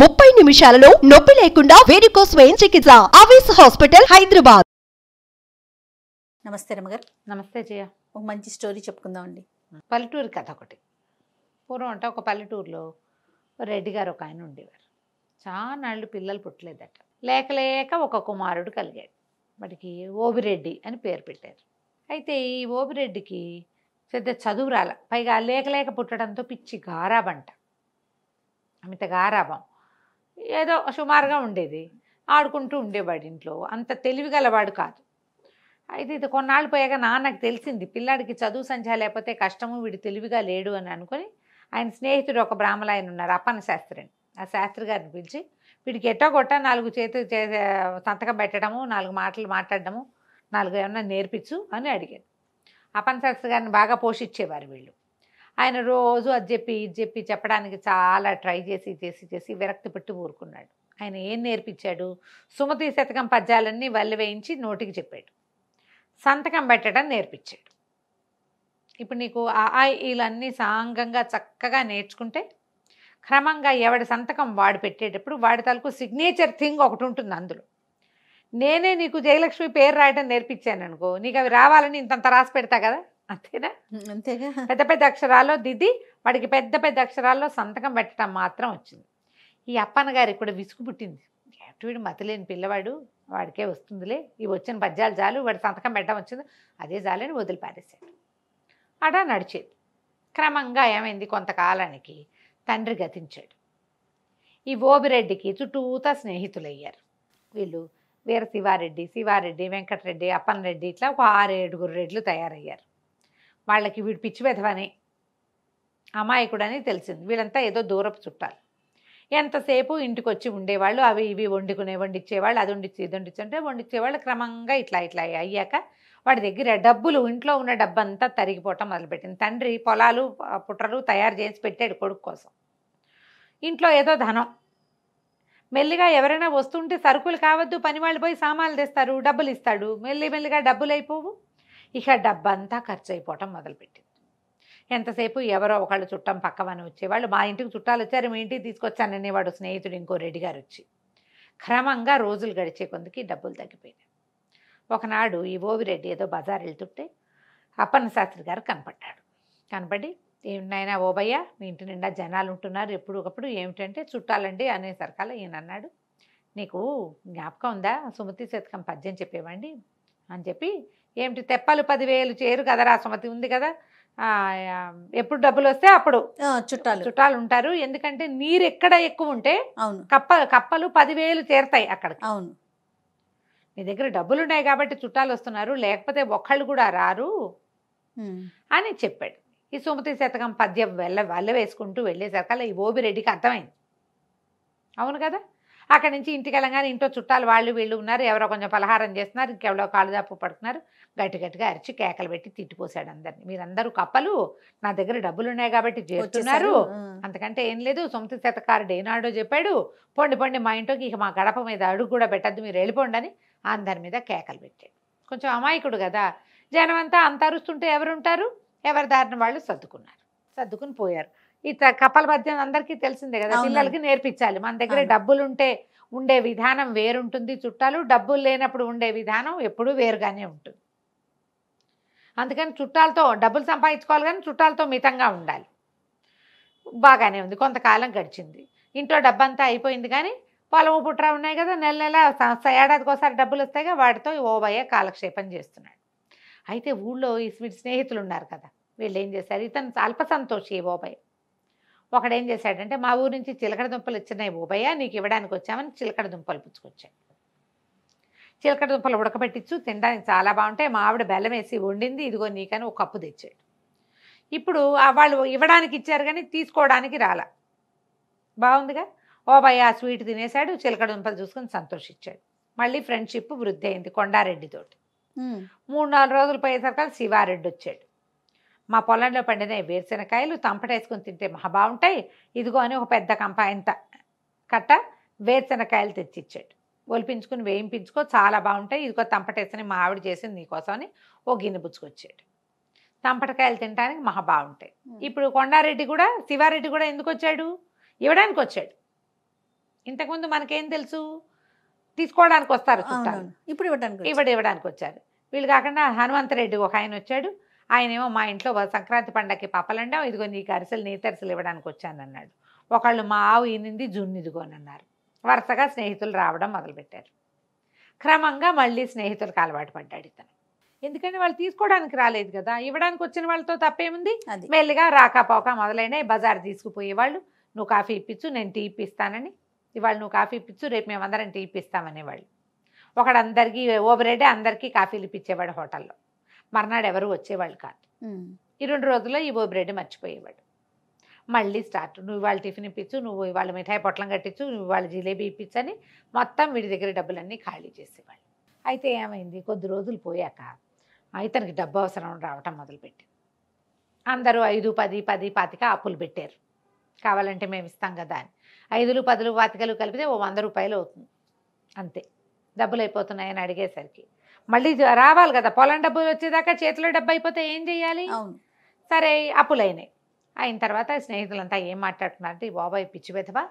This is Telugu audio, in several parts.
ముప్పై నిమిషాలలో నొప్పి లేకుండా వేరుకో స్వయం చికిత్స ఆవేశ హాస్పిటల్ హైదరాబాద్ నమస్తే రమగారు నమస్తే జయ ఒక మంచి స్టోరీ చెప్పుకుందాం అండి పల్లెటూరు కథ ఒకటి పూర్వం అంటే ఒక పల్లెటూరులో రెడ్డి గారు ఒక ఆయన ఉండేవారు చాలా పిల్లలు పుట్టలేదట లేక లేక ఒక కుమారుడు కలిగాడు వాటికి ఓబిరెడ్డి అని పేరు పెట్టారు అయితే ఈ ఓబిరెడ్డికి పెద్ద చదువు రాల పైగా లేక లేక పుట్టడంతో పిచ్చి గారాబంట అమిత గారాబం ఏదో సుమారుగా ఉండేది ఆడుకుంటూ ఉండేవాడు ఇంట్లో అంత తెలివిగలవాడు కాదు అయితే ఇది కొన్నాళ్ళు పోయాక నాకు తెలిసింది పిల్లాడికి చదువు సంధ్య లేకపోతే కష్టము వీడు తెలివిగా లేడు అని అనుకుని ఆయన స్నేహితుడు ఒక బ్రాహ్మణాయన ఉన్నారు అప్పన్న శాస్త్రి అని ఆ శాస్త్రి గారిని పిలిచి వీడికి ఎట్టో కొట్ట నాలుగు చేతు చేసే సంతకం పెట్టడము నాలుగు మాటలు మాట్లాడడము నాలుగు ఏమన్నా నేర్పించు అని అడిగాడు అప్పన శాస్త్రి గారిని బాగా పోషించేవారు వీళ్ళు ఆయన రోజు అది చెప్పి ఇది చెప్పి చెప్పడానికి చాలా ట్రై చేసి చేసి చేసి విరక్తి పెట్టి ఊరుకున్నాడు ఆయన ఏం నేర్పించాడు సుమతి శతకం పద్యాలన్నీ వల్లి వేయించి నోటికి చెప్పాడు సంతకం పెట్టడం నేర్పించాడు ఇప్పుడు నీకు ఆ ఇలన్నీ సాంగంగా చక్కగా నేర్చుకుంటే క్రమంగా ఎవడి సంతకం వాడు పెట్టేటప్పుడు వాడి తలకు సిగ్నేచర్ థింగ్ ఒకటి ఉంటుంది అందులో నేనే నీకు జయలక్ష్మి పేరు రాయడం నేర్పించాను అనుకో నీకు అవి రావాలని ఇంతంత రాసి పెడతా కదా అంతేనా అంతేగా పెద్ద పెద్ద అక్షరాల్లో దిది వాడికి పెద్ద పెద్ద అక్షరాల్లో సంతకం పెట్టడం మాత్రం వచ్చింది ఈ అప్పన్న గారికి కూడా విసుగు పుట్టింది వీడు మతలేని పిల్లవాడు వాడికే వస్తుందిలే ఇవి వచ్చిన పద్యాలు చాలు వాడి సంతకం పెట్టడం వచ్చింది అదే జాలని వదిలి అడ నడిచేది క్రమంగా ఏమైంది కొంతకాలానికి తండ్రి గతించాడు ఈ ఓబిరెడ్డికి చుట్టూతా స్నేహితులయ్యారు వీళ్ళు వీర శివారెడ్డి శివారెడ్డి వెంకటరెడ్డి అప్పన్నరెడ్డి ఇట్లా ఒక ఆరు ఏడుగురు రెడ్లు తయారయ్యారు వాళ్ళకి వీడు పిచ్చి వెధవని అమాయకుడని తెలిసింది వీళ్ళంతా ఏదో దూరపు చుట్టాలు ఎంతసేపు ఇంటికి వచ్చి ఉండేవాళ్ళు అవి ఇవి వండుకునే వండిచ్చేవాళ్ళు అది వండిచ్చి ఇది వండిచ్చే వండిచ్చేవాళ్ళు క్రమంగా ఇట్లా ఇట్లా అయ్యాక వాడి దగ్గర డబ్బులు ఇంట్లో ఉన్న డబ్బంతా తరిగిపోవటం మొదలుపెట్టింది తండ్రి పొలాలు పుట్రలు తయారు చేసి పెట్టాడు కొడుకు కోసం ఇంట్లో ఏదో ధనం మెల్లిగా ఎవరైనా వస్తుంటే సరుకులు కావద్దు పని వాళ్ళు పోయి సామాన్లు తెస్తారు డబ్బులు ఇస్తాడు మెల్లి మెల్లిగా డబ్బులు అయిపోవు ఇక డబ్బంతా ఖర్చు అయిపోవటం మొదలుపెట్టింది ఎంతసేపు ఎవరో ఒకళ్ళు చుట్టం పక్కవని వచ్చేవాళ్ళు మా ఇంటికి చుట్టాలు వచ్చారు మీ ఇంటికి తీసుకొచ్చానని వాడు స్నేహితుడు ఇంకో రెడ్డి గారు వచ్చి క్రమంగా రోజులు గడిచే కొందుకి డబ్బులు తగ్గిపోయినాయి ఒకనాడు ఈ ఓవిరెడ్డి ఏదో బజార్ వెళ్తుంటే అప్పన్న శాస్త్రి గారు కనపడ్డాడు కనపడి ఏమిటైనా ఓబయ్య మీ ఇంటి నిండా జనాలు ఉంటున్నారు ఎప్పుడు ఒకప్పుడు ఏమిటంటే చుట్టాలండి అనే సరకాల ఈయన అన్నాడు నీకు జ్ఞాపకం ఉందా సుమతి శతకం పద్యం చెప్పేవండి అని చెప్పి ఏమిటి తెప్పలు పదివేలు చేరు కదరా సుమతి ఉంది కదా ఎప్పుడు డబ్బులు వస్తే అప్పుడు చుట్టాలు చుట్టాలు ఉంటారు ఎందుకంటే నీరు ఎక్కడ ఎక్కువ ఉంటే అవును కప్ప కప్పలు పదివేలు చేరుతాయి అక్కడ అవును మీ దగ్గర డబ్బులు ఉన్నాయి కాబట్టి చుట్టాలు వస్తున్నారు లేకపోతే ఒక్కళ్ళు కూడా రారు అని చెప్పాడు ఈ సుమతి శతకం పద్యం వెళ్ళ వెళ్ళ వేసుకుంటూ వెళ్ళేసరికల్లా ఈ ఓబిరెడ్డికి అర్థమైంది అవును కదా అక్కడి నుంచి ఇంటికి వెళ్ళగానే ఇంట్లో చుట్టాలు వాళ్ళు వీళ్ళు ఉన్నారు ఎవరో కొంచెం పలహారం చేస్తున్నారు ఇంకెవరో కాలు దాపు పడుతున్నారు గట్టి గట్టిగా అరిచి కేకలు పెట్టి తిట్టిపోసాడు అందరిని మీరందరూ కప్పలు నా దగ్గర డబ్బులు ఉన్నాయి కాబట్టి చేస్తున్నారు అంతకంటే ఏం లేదు సొంత శతకారుడు ఏనాడో చెప్పాడు పొండి పొండి మా ఇంట్లోకి ఇక మా గడప మీద అడుగు కూడా పెట్టద్దు మీరు వెళ్ళిపోండి అని అందరి మీద కేకలు పెట్టాడు కొంచెం అమాయకుడు కదా జనం అంతా అంత అరుస్తుంటే ఎవరుంటారు ఎవరి దారిన వాళ్ళు సర్దుకున్నారు సర్దుకుని పోయారు ఈ కపల పద్యం అందరికీ తెలిసిందే కదా పిల్లలకి నేర్పించాలి మన దగ్గర డబ్బులు ఉంటే ఉండే విధానం వేరుంటుంది చుట్టాలు డబ్బులు లేనప్పుడు ఉండే విధానం ఎప్పుడూ వేరుగానే ఉంటుంది అందుకని చుట్టాలతో డబ్బులు సంపాదించుకోవాలి కానీ చుట్టాలతో మితంగా ఉండాలి బాగానే ఉంది కొంతకాలం గడిచింది ఇంట్లో డబ్బంతా అయిపోయింది కానీ పొలము పుట్ర ఉన్నాయి కదా నెల నెల సంస్థ ఏడాదికి ఒకసారి డబ్బులు వస్తాయిగా వాటితో ఓబయ్య కాలక్షేపం చేస్తున్నాడు అయితే ఊళ్ళో ఈ స్వీట్ స్నేహితులు ఉన్నారు కదా వీళ్ళు ఏం చేశారు ఇతను అల్ప సంతోషి ఓబయ్య ఒకడేం చేశాడంటే మా ఊరు నుంచి చిలకడ దుంపలు ఇచ్చినాయి భూపయ్య నీకు ఇవ్వడానికి వచ్చామని చిలకడ దుంపలు పుచ్చుకొచ్చాడు చిలకడ దుంపలు ఉడకబెట్టించు తినడానికి చాలా బాగుంటాయి మా ఆవిడ బెల్లం వేసి వండింది ఇదిగో నీకని ఒక కప్పు తెచ్చాడు ఇప్పుడు వాళ్ళు ఇవ్వడానికి ఇచ్చారు కానీ తీసుకోవడానికి రాల బాగుందిగా ఓ ఆ స్వీట్ తినేశాడు చిలకడ దుంపలు చూసుకొని సంతోషించాడు మళ్ళీ ఫ్రెండ్షిప్ వృద్ధి అయింది కొండారెడ్డితోటి మూడు నాలుగు రోజులు పోయేసరికి శివారెడ్డి వచ్చాడు మా పొలంలో పండిన వేరుశనకాయలు తంపటేసుకుని తింటే మహా బాగుంటాయి ఇదిగో అని ఒక పెద్ద కంప ఇంత కట్ట వేరుశనకాయలు తెచ్చిచ్చాడు ఒలిపించుకుని వేయింపించుకో చాలా బాగుంటాయి ఇదిగో తంపటేసని మా ఆవిడ చేసింది నీకోసమని ఓ గిన్నె పుచ్చుకొచ్చాడు తంపటకాయలు తినడానికి మహా బాగుంటాయి ఇప్పుడు కొండారెడ్డి కూడా శివారెడ్డి కూడా ఎందుకు వచ్చాడు ఇవ్వడానికి వచ్చాడు ఇంతకుముందు మనకేం తెలుసు తీసుకోవడానికి వస్తారు ఇప్పుడు ఇవ్వడానికి ఇవ్వడానికి వచ్చారు వీళ్ళు కాకుండా హనుమంతరెడ్డి ఒక ఆయన వచ్చాడు ఆయనేమో మా ఇంట్లో సంక్రాంతి పండగకి పప్పలండావు ఇదిగో నీకు అరిసెలు తరిసెలు ఇవ్వడానికి వచ్చానన్నాడు ఒకళ్ళు మా ఆవు ఈనింది అన్నారు వరుసగా స్నేహితులు రావడం మొదలుపెట్టారు క్రమంగా మళ్ళీ స్నేహితులకు అలవాటు పడ్డాడు ఇతను ఎందుకంటే వాళ్ళు తీసుకోవడానికి రాలేదు కదా ఇవ్వడానికి వచ్చిన వాళ్ళతో తప్పేముంది మెల్లిగా రాకపోక మొదలైనవి బజార్ తీసుకుపోయేవాళ్ళు నువ్వు కాఫీ ఇప్పించు నేను టీ ఇప్పిస్తానని ఇవాళ నువ్వు కాఫీ ఇప్పించు రేపు మేమందరం టీ ఇప్పిస్తామనేవాళ్ళు ఒకడందరికీ ఓవరేడే అందరికీ కాఫీలు ఇప్పించేవాడు హోటల్లో మర్నాడు ఎవరు వచ్చేవాళ్ళు కాదు ఈ రెండు రోజుల్లో ఈ బ్రెడ్ మర్చిపోయేవాడు మళ్ళీ స్టార్ట్ నువ్వు ఇవాళ టిఫిన్ ఇప్పించు నువ్వు ఇవాళ మిఠాయి పొట్లం కట్టించు నువ్వు ఇవాళ జిలేబీ ఇప్పించని మొత్తం వీడి దగ్గర డబ్బులన్నీ ఖాళీ చేసేవాళ్ళు అయితే ఏమైంది కొద్ది రోజులు పోయాక ఇతనికి డబ్బు అవసరం రావటం మొదలుపెట్టింది అందరూ ఐదు పది పది పాతిక అప్పులు పెట్టారు కావాలంటే మేము ఇస్తాం కదా అని ఐదులు పదులు పాతికలు కలిపితే ఓ వంద రూపాయలు అవుతుంది అంతే డబ్బులు అయిపోతున్నాయని అడిగేసరికి మళ్ళీ రావాలి కదా పొలం డబ్బులు వచ్చేదాకా చేతిలో డబ్బు అయిపోతే ఏం చేయాలి సరే అప్పులైనాయి అయిన తర్వాత స్నేహితులంతా ఏం మాట్లాడుతున్నారంటే ఈ బాబాయ్ పిచ్చి బెదవా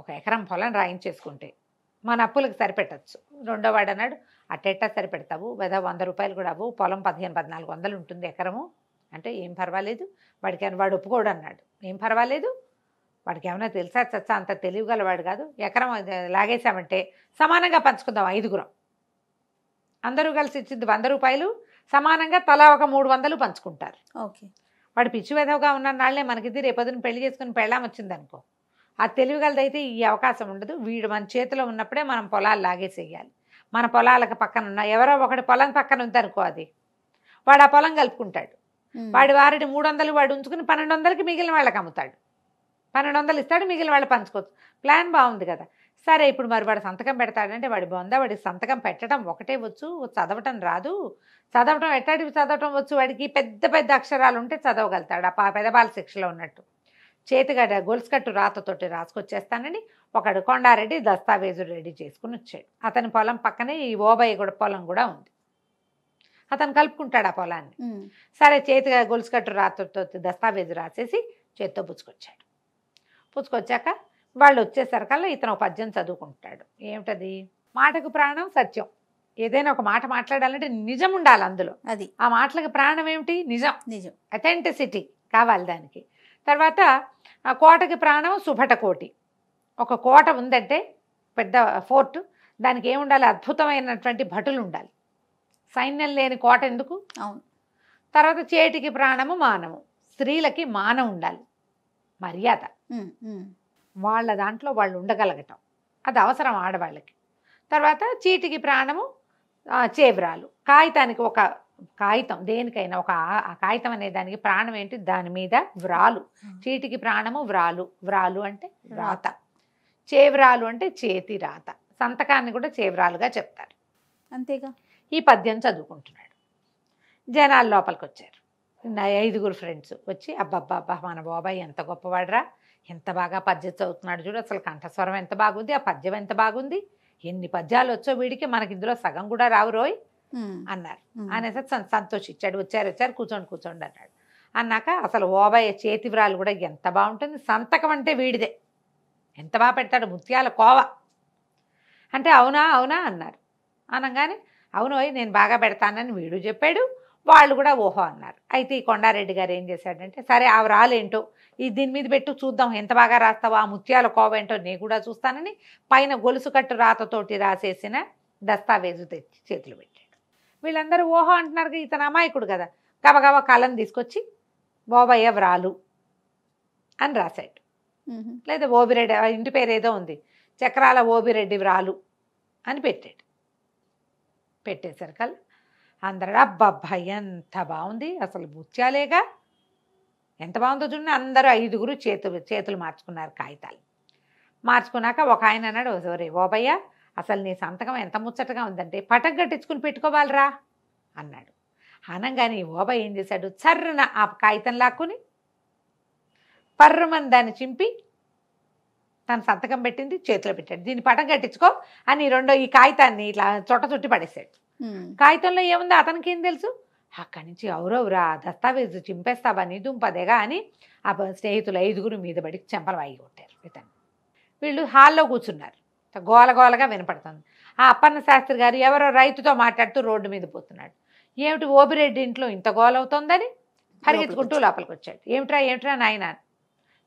ఒక ఎకరం పొలం రాయించేసుకుంటే మన అప్పులకు సరిపెట్టచ్చు రెండో వాడు అన్నాడు అట్టెట్టా సరిపెడతావు వెద వంద రూపాయలు కూడా అవ్వు పొలం పదిహేను పద్నాలుగు వందలు ఉంటుంది ఎకరము అంటే ఏం పర్వాలేదు వాడికి వాడు ఒప్పుకోడు అన్నాడు ఏం పర్వాలేదు వాడికి ఏమైనా తెలుసా చచ్చ అంత తెలియగలవాడు కాదు ఎకరం లాగేశామంటే సమానంగా పంచుకుందాం ఐదుగురం అందరూ కలిసి ఇచ్చింది వంద రూపాయలు సమానంగా తలా ఒక మూడు వందలు పంచుకుంటారు ఓకే వాడు పిచ్చి వెధవగా ఉన్న నాళ్లే రేపు రేపొద్దున పెళ్లి చేసుకుని పెళ్ళాం వచ్చిందనుకో ఆ తెలివిగలదైతే ఈ అవకాశం ఉండదు వీడు మన చేతిలో ఉన్నప్పుడే మనం పొలాలు లాగేసేయాలి మన పొలాలకు పక్కన ఉన్న ఎవరో ఒకటి పొలం పక్కన ఉందనుకో అది వాడు ఆ పొలం కలుపుకుంటాడు వాడి వారిని మూడు వందలు వాడు ఉంచుకుని పన్నెండు వందలకి మిగిలిన వాళ్ళకి అమ్ముతాడు పన్నెండు వందలు ఇస్తాడు మిగిలిన వాళ్ళు పంచుకోవచ్చు ప్లాన్ బాగుంది కదా సరే ఇప్పుడు మరి వాడు సంతకం పెడతాడంటే వాడి బాగుందా వాడికి సంతకం పెట్టడం ఒకటే వచ్చు చదవటం రాదు చదవటం ఎట్టాడి చదవటం వచ్చు వాడికి పెద్ద పెద్ద అక్షరాలు ఉంటే చదవగలుగుతాడు ఆ బాల శిక్షలో ఉన్నట్టు చేతిగడ గొలుసుకట్టు రాతతోటి రాసుకొచ్చేస్తానని ఒకడు కొండారెడ్డి దస్తావేజులు రెడీ చేసుకుని వచ్చాడు అతని పొలం పక్కనే ఈ ఓబయ్య కూడా పొలం కూడా ఉంది అతను కలుపుకుంటాడు ఆ పొలాన్ని సరే చేతిగా గొలుసుకట్టు రాతతో దస్తావేజు రాసేసి చేత్తో పుచ్చుకొచ్చాడు పుచ్చుకొచ్చాక వాళ్ళు వచ్చేసరికల్లా ఇతను పద్యం చదువుకుంటాడు ఏమిటది మాటకు ప్రాణం సత్యం ఏదైనా ఒక మాట మాట్లాడాలంటే నిజం ఉండాలి అందులో అది ఆ మాటలకు ప్రాణం ఏమిటి నిజం నిజం అథెంటిసిటీ కావాలి దానికి తర్వాత ఆ కోటకి ప్రాణం సుభట కోటి ఒక కోట ఉందంటే పెద్ద ఫోర్ట్ దానికి ఏముండాలి అద్భుతమైనటువంటి భటులు ఉండాలి సైన్యం లేని కోట ఎందుకు అవును తర్వాత చేటికి ప్రాణము మానము స్త్రీలకి మానం ఉండాలి మర్యాద వాళ్ళ దాంట్లో వాళ్ళు ఉండగలగటం అది అవసరం ఆడవాళ్ళకి తర్వాత చీటికి ప్రాణము చేబ్రాలు కాగితానికి ఒక కాగితం దేనికైనా ఒక కాగితం అనే దానికి ప్రాణం ఏంటి దాని మీద వ్రాలు చీటికి ప్రాణము వ్రాలు వ్రాలు అంటే వ్రాత చేవ్రాలు అంటే చేతి రాత సంతకాన్ని కూడా చేవ్రాలుగా చెప్తారు అంతేగా ఈ పద్యం చదువుకుంటున్నాడు జనాలు లోపలికి వచ్చారు ఐదుగురు ఫ్రెండ్స్ వచ్చి అబ్బబ్బా అబ్బా మన బాబాయ్ ఎంత గొప్పవాడరా ఎంత బాగా పద్యం చదువుతున్నాడు చూడు అసలు కంఠస్వరం ఎంత బాగుంది ఆ పద్యం ఎంత బాగుంది ఎన్ని పద్యాలు వచ్చో వీడికి మనకి ఇందులో సగం కూడా రావు రోయ్ అన్నారు అనేసి సంతోషించాడు వచ్చారు వచ్చారు కూర్చోండి కూర్చోండి అన్నాడు అన్నాక అసలు ఓబయ్య చేతి వ్రాలు కూడా ఎంత బాగుంటుంది సంతకం అంటే వీడిదే ఎంత బాగా పెడతాడు ముత్యాల కోవ అంటే అవునా అవునా అన్నారు అనగానే అవును నేను బాగా పెడతానని వీడు చెప్పాడు వాళ్ళు కూడా ఓహో అన్నారు అయితే ఈ కొండారెడ్డి గారు ఏం చేశాడంటే సరే ఆ రాలేంటో ఈ దీని మీద పెట్టు చూద్దాం ఎంత బాగా రాస్తావో ఆ ముత్యాల కోవేంటో నేను కూడా చూస్తానని పైన గొలుసు కట్టు రాతతోటి రాసేసిన దస్తావేజు తెచ్చి చేతులు పెట్టాడు వీళ్ళందరూ ఓహో అంటున్నారు ఇతను అమాయకుడు కదా గబగబ కలం తీసుకొచ్చి బోబయ్య వ్రాలు అని రాశాడు లేదా ఓబిరెడ్డి ఇంటి పేరు ఏదో ఉంది చక్రాల ఓబిరెడ్డి వ్రాలు అని పెట్టాడు పెట్టేసరికల్లా అందరూ అబ్బబ్బా ఎంత బాగుంది అసలు ముత్యాలేగా ఎంత బాగుందో చూడండి అందరూ ఐదుగురు చేతులు చేతులు మార్చుకున్నారు కాగితాలు మార్చుకున్నాక ఒక ఆయన అన్నాడు సరే ఓబయ్య అసలు నీ సంతకం ఎంత ముచ్చటగా ఉందంటే పటం కట్టించుకుని పెట్టుకోవాలరా అన్నాడు అనగానే ఓబయ్య ఏం చేశాడు చర్రన ఆ కాగితం లాక్కుని పర్రమని దాన్ని చింపి తన సంతకం పెట్టింది చేతిలో పెట్టాడు దీన్ని పటం కట్టించుకో అని రెండో ఈ కాగితాన్ని ఇట్లా చుట్ట చుట్టి పడేశాడు కాగితంలో ఏముంది అతనికి ఏం తెలుసు అక్కడి నుంచి ఎవరెవరా దస్తావేజు చింపేస్తావా నీ దుంపదేగా అని ఆ స్నేహితులు ఐదుగురు మీద పడి చెంపలు వాయి కొట్టారు ఇతను వీళ్ళు హాల్లో కూర్చున్నారు గోల గోలగా వినపడుతుంది ఆ అప్పన్న శాస్త్రి గారు ఎవరో రైతుతో మాట్లాడుతూ రోడ్డు మీద పోతున్నాడు ఏమిటి ఓబిరెడ్డి ఇంట్లో ఇంత గోల అవుతోందని పరిగెత్తుకుంటూ లోపలికి వచ్చాడు ఏమిట్రా ఏమిట్రా నాయన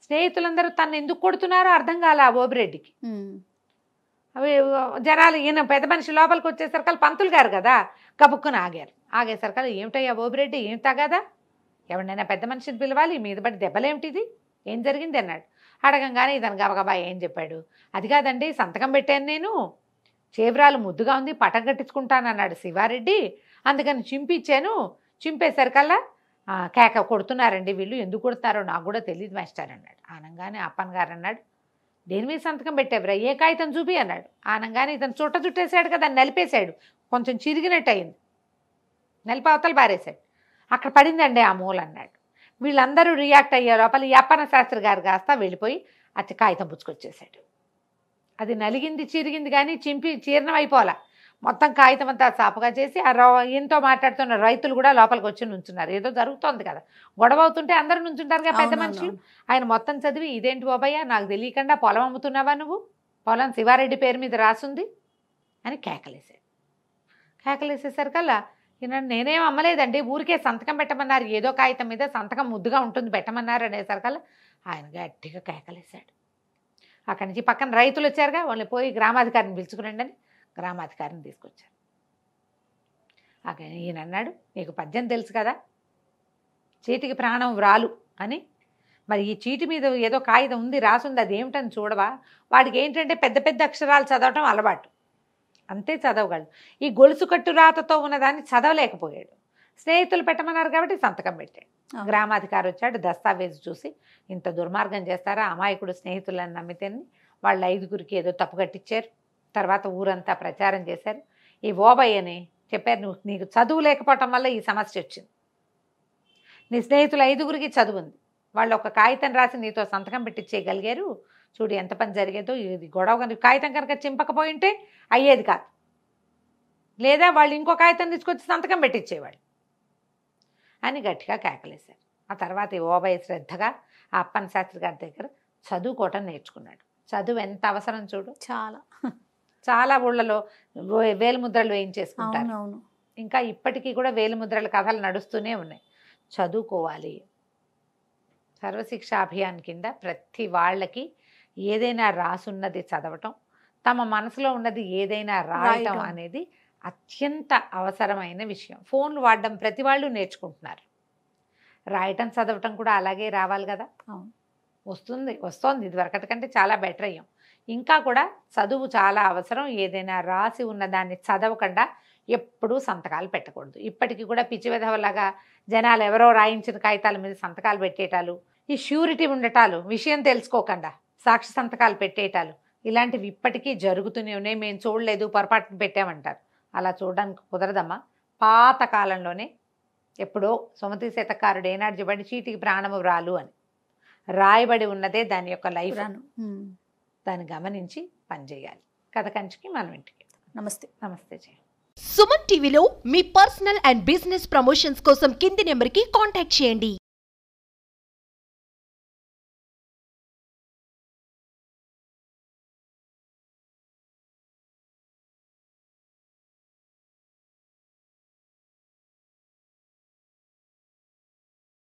స్నేహితులందరూ తను ఎందుకు కొడుతున్నారో అర్థం కాలే ఆ ఓబిరెడ్డికి అవి జనాలు ఈయన పెద్ద మనిషి లోపలికి వచ్చేసరికల్ పంతులు గారు కదా కబుక్కుని ఆగారు ఆగేసరికల్ ఏమిటయ్యా ఓబిరెడ్డి ఏం తగదా ఎవరినైనా పెద్ద మనిషిని పిలవాలి మీద బట్టి దెబ్బలేమిటిది ఏం జరిగింది అన్నాడు అడగంగానే ఇతను గబగబా ఏం చెప్పాడు అది కాదండి సంతకం పెట్టాను నేను చేవరాలు ముద్దుగా ఉంది పటం కట్టించుకుంటాను అన్నాడు శివారెడ్డి అందుకని చింపిచ్చాను చింపేసరికల్లా కేక కొడుతున్నారండి వీళ్ళు ఎందుకు కొడుతున్నారో నాకు కూడా తెలియదు మాస్టర్ అన్నాడు అనగానే అప్పన్ గారు అన్నాడు దేని మీద సంతకం పెట్టావురా ఏ కాగితం చూపి అన్నాడు ఆనంగానే ఇతను చుట్ట చుట్టేశాడు కదా నలిపేశాడు కొంచెం చిరిగినట్టు అయింది నలిపి అవతలు పారేశాడు అక్కడ పడిందండి ఆ మూలు అన్నాడు వీళ్ళందరూ రియాక్ట్ అయ్యే లోపల యప్పన శాస్త్రి గారు కాస్త వెళ్ళిపోయి అతి కాగితం పుచ్చుకొచ్చేసాడు అది నలిగింది చిరిగింది కానీ చింపి చీర్ణం అయిపోలా మొత్తం కాగితం అంతా చాపగా చేసి ఆ ఈయనతో మాట్లాడుతున్న రైతులు కూడా లోపలికి వచ్చి నుంచున్నారు ఏదో జరుగుతోంది కదా గొడవ అవుతుంటే అందరూ కదా పెద్ద మనుషులు ఆయన మొత్తం చదివి ఇదేంటి బాబయ్య నాకు తెలియకుండా పొలం అమ్ముతున్నావా నువ్వు పొలం శివారెడ్డి పేరు మీద రాసుంది అని కేకలేసేసరికి అలా ఈయన నేనేం అమ్మలేదండి ఊరికే సంతకం పెట్టమన్నారు ఏదో కాగితం మీద సంతకం ముద్దుగా ఉంటుంది పెట్టమన్నారు అనేసరికల్లా ఆయన గట్టిగా కేకలేశాడు అక్కడి నుంచి పక్కన రైతులు వచ్చారుగా వాళ్ళు పోయి గ్రామాధికారిని పిలుచుకురండి అని గ్రామాధికారిని తీసుకొచ్చారు ఈయన అన్నాడు నీకు పద్యం తెలుసు కదా చీటికి ప్రాణం వ్రాలు అని మరి ఈ చీటి మీద ఏదో కాగితం ఉంది రాసుంది అది ఏమిటని చూడవా వాడికి ఏంటంటే పెద్ద పెద్ద అక్షరాలు చదవటం అలవాటు అంతే చదవగలడు ఈ గొలుసు కట్టు రాతతో ఉన్నదాన్ని చదవలేకపోయాడు స్నేహితులు పెట్టమన్నారు కాబట్టి సంతకం పెట్టాడు గ్రామాధికారి వచ్చాడు దస్తావేజ్ చూసి ఇంత దుర్మార్గం చేస్తారా అమాయకుడు స్నేహితులను నమ్మితేని వాళ్ళు ఐదుగురికి ఏదో తప్పు కట్టించారు తర్వాత ఊరంతా ప్రచారం చేశారు ఈ ఓబయ్యని చెప్పారు నువ్వు నీకు చదువు లేకపోవటం వల్ల ఈ సమస్య వచ్చింది నీ స్నేహితులు ఐదుగురికి చదువు ఉంది వాళ్ళు ఒక కాగితం రాసి నీతో సంతకం పెట్టించేయగలిగారు చూడు ఎంత పని జరిగేదో ఇది గొడవ కనుక కాగితం కనుక చింపకపోయి ఉంటే అయ్యేది కాదు లేదా వాళ్ళు ఇంకో కాగితం తీసుకొచ్చి సంతకం పెట్టించేవాళ్ళు అని గట్టిగా కేకలేశారు ఆ తర్వాత ఓబయ్య శ్రద్ధగా ఆ అప్పన్ శాస్త్రి గారి దగ్గర చదువుకోవటం నేర్చుకున్నాడు చదువు ఎంత అవసరం చూడు చాలా చాలా ఊళ్ళలో వేలిముద్రలు వేయించేసుకుంటారు ఇంకా ఇప్పటికీ కూడా వేలుముద్రల కథలు నడుస్తూనే ఉన్నాయి చదువుకోవాలి సర్వశిక్ష అభియాన్ కింద ప్రతి వాళ్ళకి ఏదైనా రాసున్నది చదవటం తమ మనసులో ఉన్నది ఏదైనా రాయటం అనేది అత్యంత అవసరమైన విషయం ఫోన్లు వాడడం ప్రతి వాళ్ళు నేర్చుకుంటున్నారు రాయటం చదవటం కూడా అలాగే రావాలి కదా వస్తుంది వస్తుంది ఇదివరకటి కంటే చాలా బెటర్ అయ్యాం ఇంకా కూడా చదువు చాలా అవసరం ఏదైనా రాసి ఉన్న దాన్ని చదవకుండా ఎప్పుడూ సంతకాలు పెట్టకూడదు ఇప్పటికీ కూడా పిచ్చి విధవలాగా జనాలు ఎవరో రాయించిన కాగితాల మీద సంతకాలు పెట్టేటాలు ఈ ష్యూరిటీ ఉండటాలు విషయం తెలుసుకోకుండా సాక్షి సంతకాలు పెట్టేటాలు ఇలాంటివి ఇప్పటికీ జరుగుతూనే ఉన్నాయి మేము చూడలేదు పొరపాటు పెట్టామంటారు అలా చూడడానికి కుదరదమ్మా పాత కాలంలోనే ఎప్పుడో సుమతి శతకారుడు ఏనాడు చెప్పండి చీటికి ప్రాణము రాలు అని రాయబడి ఉన్నదే దాని యొక్క లైఫ్ దాన్ని గమనించి పనిచేయాలి కథ కంచికి మనం ఇంటికి నమస్తే నమస్తే జయ సుమన్ టీవీలో మీ పర్సనల్ అండ్ బిజినెస్ ప్రమోషన్స్ కోసం కింది నెంబర్కి కాంటాక్ట్ చేయండి